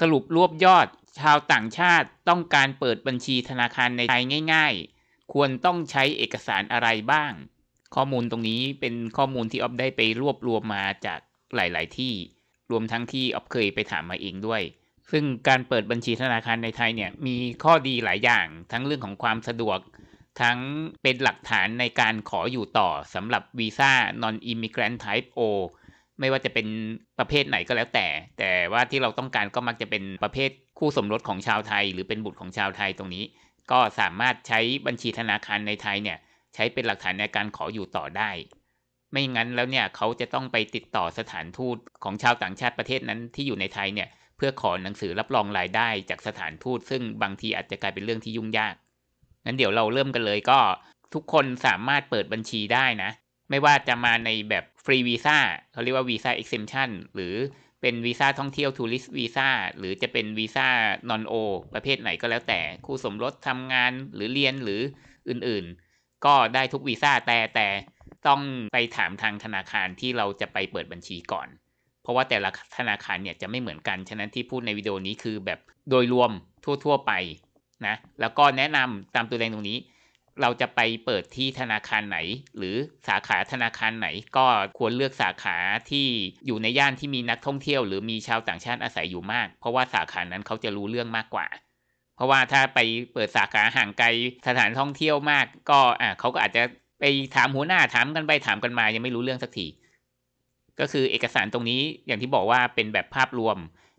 สรุปรวบยอดชาวต่างชาติต้องการเปิดบัญชีธนาคารในไทยง่าย ๆ ควรต้องใช้เอกสารอะไรบ้าง ข้อมูลตรงนี้เป็นข้อมูลที่ออฟได้ไปรวบรวมมาจากหลาย ๆ ที่รวมทั้งที่ออฟเคยไปถามมาเองด้วย ซึ่งการเปิดบัญชีธนาคารในไทยเนี่ยมีข้อดีหลายอย่าง ทั้งเรื่องของความสะดวก ทั้งเป็นหลักฐานในการขออยู่ต่อสำหรับวีซ่าน non immigrant type O ไม่ว่าจะเป็นประเภทไหนก็แล้วแต่ แต่ว่าที่เราต้องการก็มักจะเป็นประเภทคู่สมรสของชาวไทยหรือเป็นบุตรของชาวไทยตรงนี้ ก็สามารถใช้บัญชีธนาคารในไทยเนี่ย ใช้เป็นหลักฐานในการขออยู่ต่อได้ ไม่งั้นแล้วเนี่ยเขาจะต้องไปติดต่อสถานทูตของชาวต่างชาติประเทศนั้นที่อยู่ในไทยเนี่ย เพื่อขอหนังสือรับรองรายได้ จากสถานทูตซึ่งบางทีอาจจะกลายเป็นเรื่องที่ยุ่งยาก งั้นเดี๋ยวเราเริ่มกันเลยก็ทุกคนสามารถเปิดบัญชีได้นะไม่ว่าจะมาในแบบฟรีวีซ่าเขาเรียกว่าวีซ่าเอ็กเซมชันหรือเป็นวีซ่าท่องเที่ยวทัวริส์วีซ่าหรือจะเป็นวีซ่านอนโอประเภทไหนก็แล้วแต่คู่สมรสทำงานหรือเรียนหรืออื่นๆ ก็ได้ทุกวีซ่าแต่แต่ต้องไปถามทางธนาคารที่เราจะไปเปิดบัญชีก่อน เพราะว่าแต่ละธนาคารเนี่ยจะไม่เหมือนกัน ฉะนั้นที่พูดในวิดีโอนี้คือแบบโดยรวมทั่ว ๆ ไปนะ แล้วก็แนะนำตามตัวแดงตรงนี้เราจะไปเปิดที่ธนาคารไหน หรือสาขาธนาคารไหน ก็ควรเลือกสาขาที่อยู่ในย่านที่มีนักท่องเที่ยวหรือมีชาวต่างชาติอาศัยอยู่มาก เพราะว่าสาขานั้นเขาจะรู้เรื่องมากกว่า เพราะว่าถ้าไปเปิดสาขาห่างไกลสถานท่องเที่ยวมาก ก็อ่าเขาก็อาจจะไปถามหัวหน้าถามกันไปถามกันมายังไม่รู้เรื่องสักทีก็คือเอกสารตรงนี้อย่างที่บอกว่าเป็นแบบภาพรวม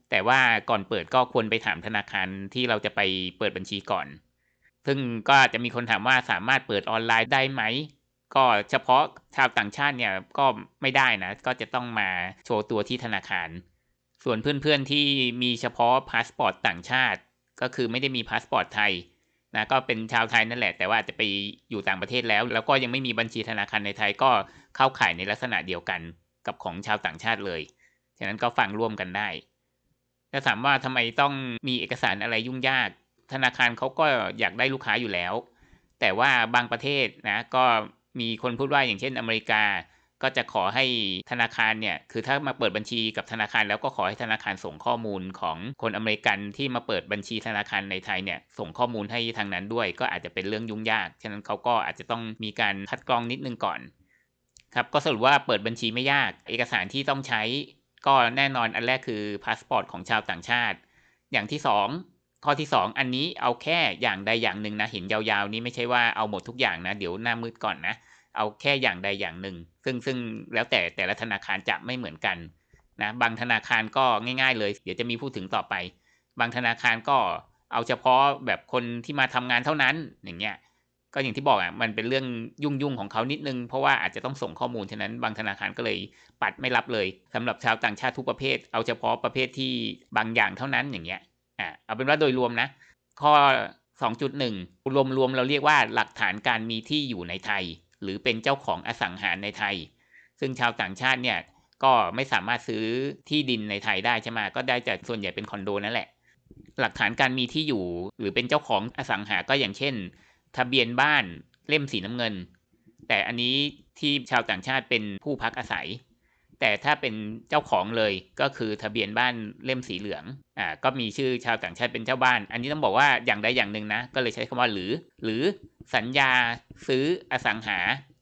แต่ว่าก่อนเปิดก็ควรไปถามธนาคารที่เราจะไปเปิดบัญชีก่อนซึ่งก็จะมีคนถามว่าสามารถเปิดออนไลน์ได้ไหม ก็เฉพาะชาวต่างชาติเนี่ยก็ไม่ได้นะ ก็จะต้องมาโชว์ตัวที่ธนาคาร ส่วนเพื่อนๆที่มีเฉพาะพาสปอร์ตต่างชาติ ก็คือไม่ได้มีพาสปอร์ตไทยนะก็เป็นชาวไทยนั่นแหละ แต่ว่าจะไปอยู่ต่างประเทศแล้วแล้วก็ยังไม่มีบัญชีธนาคารในไทยก็เข้าข่ายในลักษณะเดียวกันกับของชาวต่างชาติเลยฉะนั้นก็ฟังร่วมกันได้ถ้าถามว่าทำไมต้องมีเอกสารอะไรยุ่งยากธนาคารเขาก็อยากได้ลูกค้าอยู่แล้ว แต่ว่าบางประเทศนะก็มีคนพูดว่าอย่างเช่นอเมริกา ก็จะขอให้ธนาคารเนี่ยคือถ้ามาเปิดบัญชีกับธนาคารแล้วก็ขอให้ธนาคารส่งข้อมูลของคนอเมริกันที่มาเปิดบัญชีธนาคารในไทยเนี่ยส่งข้อมูลให้ทางนั้นด้วย ก็อาจจะเป็นเรื่องยุ่งยากฉะนั้นเขาก็อาจจะต้องมีการคัดกรองนิดนึงก่อน ครับก็สรุปว่าเปิดบัญชีไม่ยาก เอกสารที่ต้องใช้ ก็แน่นอนอันแรกคือพาสปอร์ตของชาวต่างชาติ อย่างที่2ข้อที่ 2 อันนี้เอาแค่อย่างใดอย่างหนึ่งนะเห็นยาวๆนี้ไม่ใช่ว่าเอาหมดทุกอย่างนะ เดี๋ยวหน้ามืดก่อนนะเอาแค่อย่างใดอย่างหนึ่งซึ่งซึ่งแล้วแต่แต่ละธนาคารจะไม่เหมือนกันนะบางธนาคารก็ง่าย ๆ เลยเดี๋ยวจะมีพูดถึงต่อไป บางธนาคารก็เอาเฉพาะแบบคนที่มาทำงานเท่านั้นอย่างเงี้ยก็อย่างที่บอกอ่ะมันเป็นเรื่องยุ่งยุ่งของเขานิดนึงเพราะว่าอาจจะต้องส่งข้อมูลฉะนั้นบางธนาคารก็เลยปัดไม่รับเลยสำหรับชาวต่างชาติทุกประเภท เอาเฉพาะประเภทที่บางอย่างเท่านั้นอย่างเงี้ย่เอาเป็นว่าโดยรวมนะข้อ2.1รวมรวมเราเรียกว่าหลักฐานการมีที่อยู่ในไทย หรือเป็นเจ้าของอสังหารในไทย ซึ่งชาวต่างชาติเนี่ยก็ไม่สามารถซื้อที่ดินในไทยได้ใช่ไหมก็ได้จากส่วนใหญ่เป็นคอนโดนั่นแหละหลักฐานการมีที่อยู่ หรือเป็นเจ้าของอสังหา ก็อย่างเช่น ทะเบียนบ้านเล่มสีน้ำเงิน แต่อันนี้ที่ชาวต่างชาติเป็นผู้พักอาศัยแต่ถ้าเป็นเจ้าของเลยก็คือทะเบียนบ้านเล่มสีเหลือง อ่าก็มีชื่อชาวต่างชาติเป็นเจ้าบ้าน อันนี้ต้องบอกว่าอย่างใดอย่างหนึ่งนะ ก็เลยใช้คำว่าหรือ หรือสัญญาซื้ออสังหา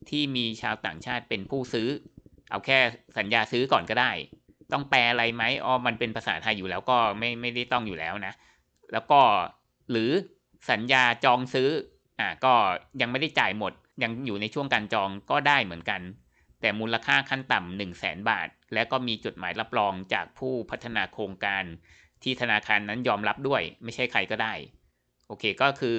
ที่มีชาวต่างชาติเป็นผู้ซื้อ เอาแค่สัญญาซื้อก่อนก็ได้ ต้องแปลอะไรไหมอ๋อมันเป็นภาษาไทยอยู่แล้วก็ไม่ไม่ได้ต้องอยู่แล้วนะ แล้วก็หรือสัญญาจองซื้ออ่าก็ยังไม่ได้จ่ายหมดยังอยู่ในช่วงการจองก็ได้เหมือนกันแต่มูลค่าขั้นต่ำ1 0 0 0 0แสนบาท และ ก็มีจดหมายรับรองจากผู้พัฒนาโครงการ ที่ ธนาคารนั้นยอมรับด้วยไม่ใช่ใครก็ได้ โอเคก็คือ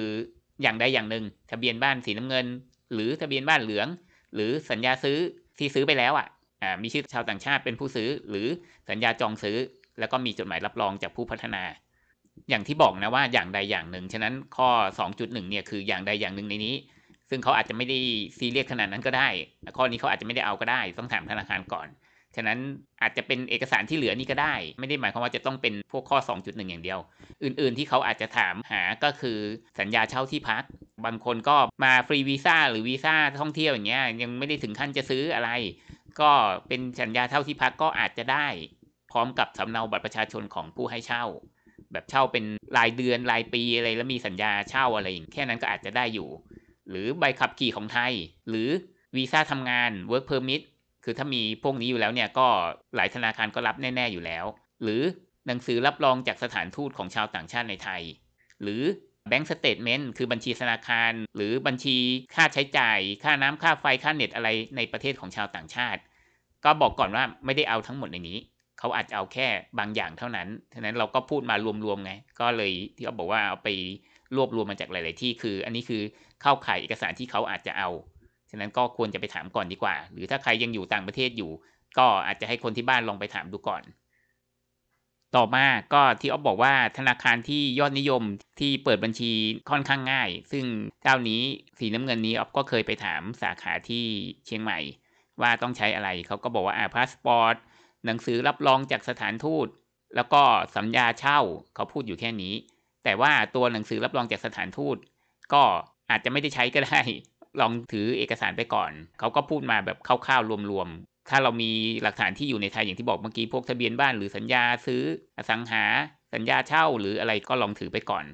อย่างใดอย่างหนึ่ง ทะเบียนบ้านสีน้ำเงิน หรือทะเบียนบ้านเหลือง หรือสัญญาซื้อที่ซื้อไปแล้วอะ่ะมี ชื่อ ชาวต่างชาติเป็นผู้ซื้อ หรือสัญญาจองซื้อแล้วก็มีจดหมายรับรองจากผู้พัฒนา อย่างที่บอกนะว่า อย่างใดอย่างหนึ่งฉะนั้นข้อ 2.1เนี่ยคืออย่างใดอย่างหนึ่งในนี้ซึ่งเขาอาจจะไม่ได้ซีเรียสขนาดนั้นก็ได้ข้อนี้เขาอาจจะไม่ได้เอาก็ได้ ต้องถามธนาคารก่อน ฉะนั้นอาจจะเป็นเอกสารที่เหลือนี่ก็ได้ ไม่ได้หมายความว่าจะต้องเป็นพวกข้อ 2.1 อย่างเดียว อื่นๆที่เขาอาจจะถามหาก็คือ สัญญาเช่าที่พัก บางคนก็มาฟรีวีซ่าหรือวีซ่าท่องเที่ยวอย่างเงี้ย ยังไม่ได้ถึงขั้นจะซื้ออะไร ก็เป็นสัญญาเช่าที่พักก็อาจจะได้ พร้อมกับสำเนาบัตรประชาชนของผู้ให้เช่า แบบเช่าเป็นรายเดือนรายปีอะไรแล้วมีสัญญาเช่าอะไรอย่างแค่นั้นก็อาจจะได้อยู่หรือใบขับขี่ของไทย หรือวีซ่าทำงาน work permit คือถ้ามีพวกนี้อยู่แล้วเนี่ย ก็หลายธนาคารก็รับแน่ ๆอยู่แล้ว หรือหนังสือรับรองจากสถานทูตของชาวต่างชาติในไทย หรือแบง k ์สเต e เมนต์คือบัญชีธนาคารหรือบัญชีค่าใช้จ่าย ค่าน้ำค่าไฟค่าเน็ตอะไรในประเทศของชาวต่างชาติ ก็บอกก่อนว่าไม่ได้เอาทั้งหมดในนี้เขาอาจจะเอาแค่บางอย่างเท่านั้นฉะนั้นเราก็พูดมารวมๆไงก็เลยที่เขาบอกว่าเอาไปรวบรวมมาจากหลาย ๆ ที่ คือ อันนี้คือเข้าข่ายเอกสารที่เขาอาจจะเอา ฉะนั้นก็ควรจะไปถามก่อนดีกว่า หรือถ้าใครยังอยู่ต่างประเทศอยู่ ก็อาจจะให้คนที่บ้านลองไปถามดูก่อน ต่อมา ก็ที่อ๊อฟบอกว่าธนาคารที่ยอดนิยมที่เปิดบัญชีค่อนข้างง่าย ซึ่งเจ้านี้สีน้ำเงินนี้อ๊อฟก็เคยไปถามสาขาที่เชียงใหม่ ว่าต้องใช้อะไรเขาก็บอกว่าอ่าพาสปอร์ตหนังสือรับรองจากสถานทูต แล้วก็สัญญาเช่าเขาพูดอยู่แค่นี้แต่ว่าตัวหนังสือรับรองจากสถานทูตก็อาจจะไม่ได้ใช้ก็ได้ ลองถือเอกสารไปก่อน เขาก็พูดมาแบบคร่าวๆรวมๆถ้าเรามีหลักฐานที่อยู่ในไทยอย่างที่บอกเมื่อกี้พวกทะเบียนบ้านหรือสัญญาซื้อ อสังหาสัญญาเช่า หรืออะไรก็ลองถือไปก่อน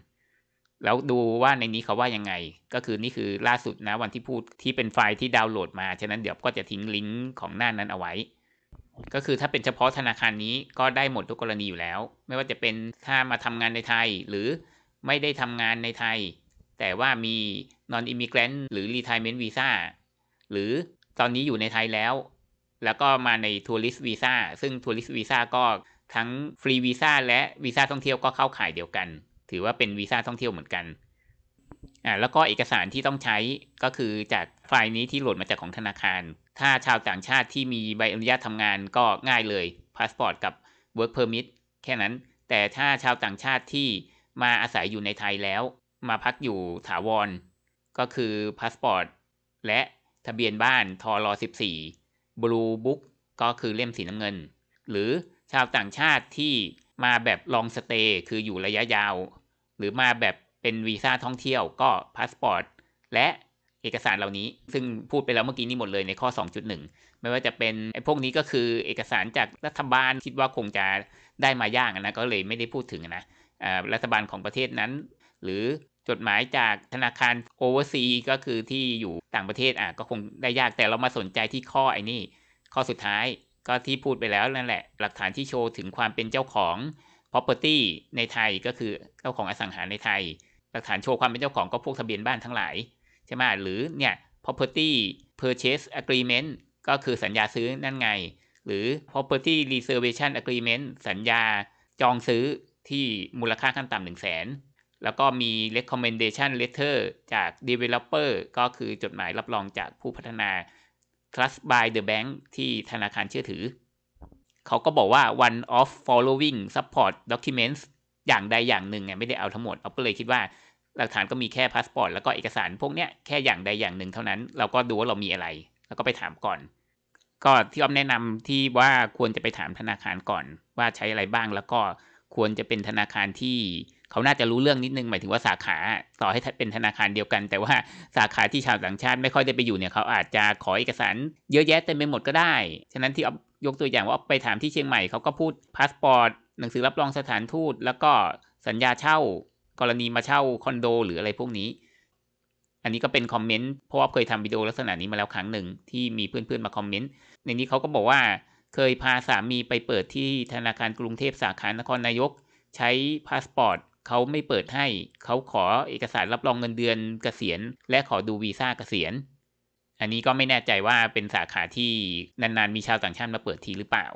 แล้วดูว่าในนี้เขาว่ายังไง ก็คือนี่คือล่าสุดนะวันที่พูดที่เป็นไฟล์ที่ดาวน์โหลดมา ฉะนั้นเดี๋ยวก็จะทิ้งลิงก์ของหน้านั้นเอาไว้ก็คือถ้าเป็นเฉพาะธนาคารนี้ก็ได้หมดทุกกรณีอยู่แล้ว ไม่ว่าจะเป็นถ้ามาทำงานในไทยหรือไม่ได้ทำงานในไทย แต่ว่ามี non immigrant หรือ retirement visa หรือตอนนี้อยู่ในไทยแล้ว แล้วก็มาใน tourist visa ซึ่ง tourist visa ก็ทั้ง free visa และ visa ท่องเที่ยวก็เข้าข่ายเดียวกัน ถือว่าเป็น visa ท่องเที่ยวเหมือนกันอ่าแล้วก็เอกสารที่ต้องใช้ก็คือจากไฟล์นี้ที่โหลดมาจากของธนาคาร ถ้าชาวต่างชาติที่มีใบอนุญาตทำงานก็ง่ายเลย พาสปอร์ตกับ Work Permit แค่นั้น แต่ถ้าชาวต่างชาติที่มาอาศัยอยู่ในไทยแล้ว มาพักอยู่ถาวร ก็คือพาสปอร์ตและทะเบียนบ้านทอรอ14 Blue Book ก็คือเล่มสีน้ำเงิน หรือชาวต่างชาติที่มาแบบลองสเตย์คืออยู่ระยะยาว หรือมาแบบเป็นวีซ่าท่องเที่ยวก็พาสปอร์ตและเอกสารเหล่านี้ ซึ่งพูดไปแล้วเมื่อกี้นี้หมดเลยในข้อ 2.1 ไม่ว่าจะเป็นไอ้พวกนี้ก็คือเอกสารจากรัฐบาลคิดว่าคงจะได้มายากนะ ก็เลยไม่ได้พูดถึงนะรัฐบาลของประเทศนั้น หรือจดหมายจากธนาคารโอเวอร์ซีก็คือที่อยู่ต่างประเทศอ่ะ ก็คงได้ยากแต่เรามาสนใจที่ข้อไอ้นี่ ข้อสุดท้ายก็ที่พูดไปแล้วนั่นแหละ หลักฐานที่โชว์ถึงความเป็นเจ้าของ property ในไทยก็คือเจ้าของอสังหาในไทย หลักฐานโชว์ความเป็นเจ้าของก็พวกทะเบียนบ้านทั้งหลายใช่ไหมหรือเนี่ย property purchase agreement ก็คือสัญญาซื้อนั่นไง หรือ property reservation agreement สัญญาจองซื้อที่มูลค่าขั้นต่ำหนึ่งแสน แล้วก็มี recommendation letter จาก developer ก็คือจดหมายรับรองจากผู้พัฒนา trust by the bank ที่ธนาคารเชื่อถือ เขาก็บอกว่า one of following support documents อย่างใดอย่างหนึ่งไม่ได้เอาทั้งหมดเอาก็เลยคิดว่าหลักฐานก็มีแค่พาสปอร์ตแล้วก็เอกสาร พวกเนี้ยแค่อย่างใดอย่างหนึ่งเท่านั้น เราก็ดูว่าเรามีอะไร แล้วก็ไปถามก่อน ก็ที่อ้อมแนะนำที่ว่าควรจะไปถามธนาคารก่อนว่าใช้อะไรบ้างแล้วก็ควรจะเป็นธนาคารที่ เขาน่าจะรู้เรื่องนิดนึง หมายถึงว่าสาขาต่อให้เป็นธนาคารเดียวกัน แต่ว่าสาขาที่ชาวต่างชาติไม่ค่อยได้ไปอยู่เนี่ยเขาอาจจะขอเอกสาร เยอะแยะเต็มไปหมดก็ได้ ฉะนั้นที่ยกตัวอย่างว่าไปถามที่เชียงใหม่เขาก็พูดพาสปอร์ตหนังสือรับรองสถานทูต แล้วก็สัญญาเช่ากรณีมาเช่าคอนโดหรืออะไรพวกนี้ อันนี้ก็เป็นคอมเมนต์เพราะว่าเคยทำวิดีโอลักษณะนี้มาแล้วครั้งหนึ่งที่มีเพื่อนๆ มาคอมเมนต์ในนี้เขาก็บอกว่าเคยพาสามีไปเปิดที่ธนาคารกรุงเทพสาขานครนายก ใช้พาสปอร์ตเขาไม่เปิดให้เขาขอเอกสารรับรองเงินเดือนเกษียณและขอดูวีซ่าเกษียณ อันนี้ก็ไม่แน่ใจว่าเป็นสาขาที่นานๆ มีชาวต่างชาติมาเปิดทีหรือเปล่า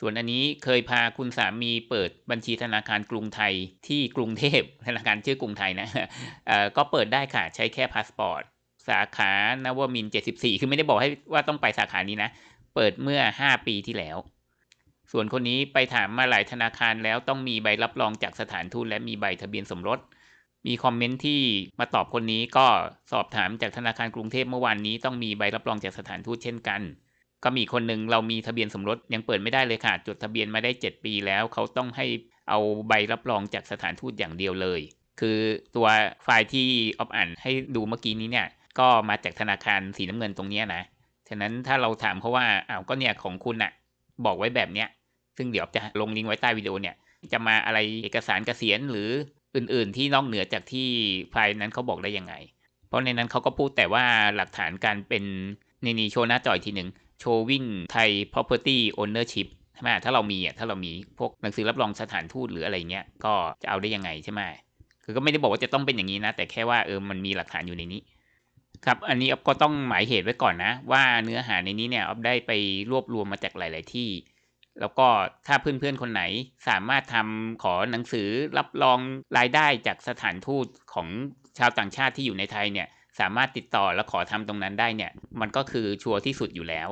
ส่วนอันนี้เคยพาคุณสามีเปิดบัญชีธนาคารกรุงไทยที่กรุงเทพ ธนาคารชื่อกรุงไทยนะก็เปิดได้ค่ะใช้แค่พาสปอร์ต สาขา นวมิน74 คือไม่ได้บอกให้ว่าต้องไปสาขานี้นะ เปิดเมื่อ 5 ปีที่แล้ว ส่วนคนนี้ไปถามมาหลายธนาคารแล้วต้องมีใบรับรองจากสถานทูตและมีใบทะเบียนสมรส มีคอมเมนต์ที่มาตอบคนนี้ก็สอบถามจากธนาคารกรุงเทพเมื่อวานนี้ต้องมีใบรับรองจากสถานทูตเช่นกันก็มีคนหนึ่งเรามีทะเบียนสมรสยังเปิดไม่ได้เลยค่ะ จดทะเบียนมาได้ 7 ปีแล้ว เขาต้องให้เอาใบรับรองจากสถานทูตอย่างเดียวเลย คือตัวไฟล์ที่ออฟอ่านให้ดูเมื่อกี้นี้เนี่ยก็มาจากธนาคารสีน้ำเงินตรงนี้นะฉะนั้นถ้าเราถามเขาว่าอ้าวก็เนี่ยของคุณอะบอกไว้แบบเนี้ย ซึ่งเดี๋ยวจะลงลิงก์ไว้ใต้วิดีโอเนี่ย จะมาอะไรเอกสารเกษียณหรืออื่น ๆ ที่นอกเหนือจากที่ไฟล์นั้นเขาบอกได้ยังไง เพราะในนั้นเขาก็พูดแต่ว่าหลักฐานการเป็นนี่นี่โชว์หน้าจอยทีหนึ่งโชว w i n g Thai property ownership ใช่ไหมถ้าเรามีอ่ะ ถ้าเรามี พวกหนังสือรับรองสถานทูตหรืออะไรเงี้ย ก็จะเอาได้ยังไงใช่ไหมคือก็ไม่ได้บอกว่าจะต้องเป็นอย่างนี้นะ แต่แค่ว่าเออมันมีหลักฐานอยู่ในนี้ ครับ อันนี้ออฟก็ต้องหมายเหตุไว้ก่อนนะ ว่าเนื้อหาในนี้เนี่ยออฟได้ไปรวบรวมมาจากหลาย ๆที่ แล้วก็ถ้าเพื่อน ๆ คนไหนสามารถทำขอหนังสือรับรองรายได้จากสถานทูตของชาวต่างชาติที่อยู่ในไทยเนี่ยสามารถติดต่อและขอทำตรงนั้นได้เนี่ย มันก็คือชัวร์ที่สุดอยู่แล้ว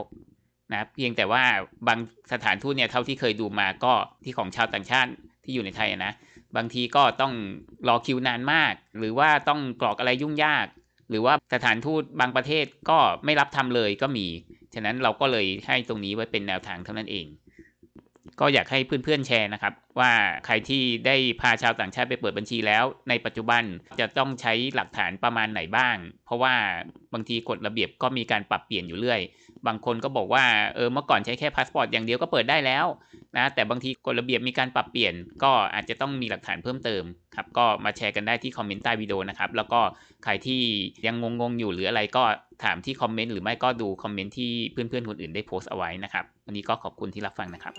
นะเพียงแต่ว่าบางสถานทูตเนี่ยเท่าที่เคยดูมาก็ที่ของชาวต่างชาติที่อยู่ในไทยนะ บางทีก็ต้องรอคิวนานมาก หรือว่าต้องกรอกอะไรยุ่งยาก หรือว่าสถานทูตบางประเทศก็ไม่รับทำเลยก็มีฉะนั้นเราก็เลยให้ตรงนี้ไว้เป็นแนวทางเท่านั้นเองก็อยากให้เพื่อน ๆแชร์นะครับ ว่าใครที่ได้พาชาวต่างชาติไปเปิดบัญชี แล้วในปัจจุบันจะต้องใช้หลักฐานประมาณไหนบ้าง เพราะว่าบางทีกฎระเบียบก็มีการปรับเปลี่ยนอยู่เรื่อยบางคนก็บอกว่าเออเมื่อก่อนใช้แค่พาสปอร์ตอย่างเดียวก็เปิดได้แล้วนะแต่บางทีกฎระเบียบมีการปรับเปลี่ยน ก็อาจจะต้องมีหลักฐานเพิ่มเติมครับก็มาแชร์กันได้ที่คอมเมนต์ใต้วิดีโอนะครับแล้วก็ใครที่ยังงงๆอยู่หรืออะไรก็ถามที่คอมเมนต์หรือไม่ก็ดูคอมเมนต์ที่เพื่อนๆคนอื่นได้โพสต์เอาไว้นะครับวันนี้ก็ขอบคุณที่รับฟังนะครับ